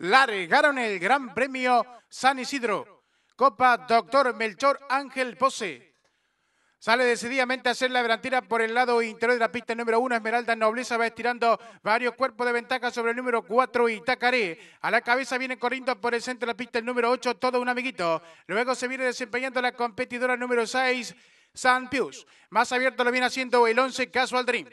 largaron el Gran Premio San Isidro. Copa Doctor Melchor Ángel Pose. Sale decididamente a hacer la delantera por el lado interior de la pista número 1. Esmeralda Nobleza va estirando varios cuerpos de ventaja sobre el número 4 Itacaré. A la cabeza viene corriendo por el centro de la pista el número 8, todo un amiguito. Luego se viene desempeñando la competidora número 6, San Pius. Más abierto lo viene haciendo el 11, Casual Dream.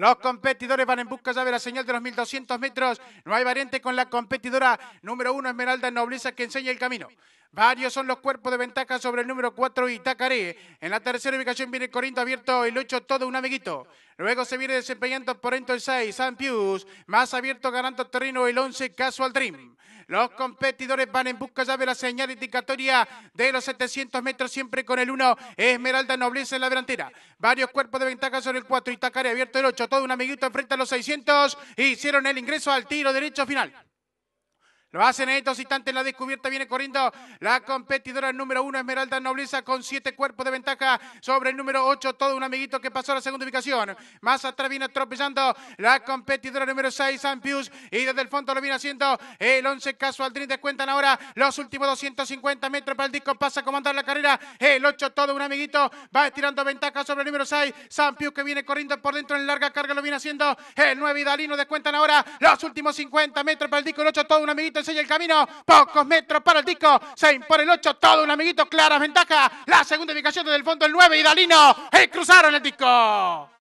Los competidores van en busca ya de la señal de los 1200 metros. No hay variante con la competidora número uno, Esmeralda Nobleza, que enseña el camino. Varios son los cuerpos de ventaja sobre el número 4 Itacaré. En la tercera ubicación viene Corinto abierto el 8, todo un amiguito. Luego se viene desempeñando por dentro el 6, San Pius. Más abierto ganando terreno el 11, Casual Dream. Los competidores van en busca ya de la señal indicatoria de los 700 metros, siempre con el 1, Esmeralda Nobleza en la delantera. Varios cuerpos de ventaja sobre el 4, Itacare abierto el 8, todo un amiguito enfrente a los 600. Hicieron el ingreso al tiro derecho final. Lo hacen en estos instantes. La descubierta viene corriendo la competidora número uno, Esmeralda Nobleza, con siete cuerpos de ventaja sobre el número 8, Todo un amiguito que pasó a la segunda ubicación. Más atrás viene atropellando la competidora número seis, Pius Y desde el fondo lo viene haciendo el once Casual Descuentan ahora los últimos 250 metros para el disco. Pasa a comandar la carrera. El ocho, todo un amiguito. Va estirando ventaja sobre el número seis, Pius que viene corriendo por dentro en larga carga. Lo viene haciendo el nueve, Dalino. Descuentan ahora los últimos 50 metros para el disco. El ocho, todo un amiguito enseña el camino. Pocos metros para el disco. Se por el 8, todo un amiguito, claras ventaja, La segunda ubicación del fondo el 9 y Dalino. Y cruzaron el disco.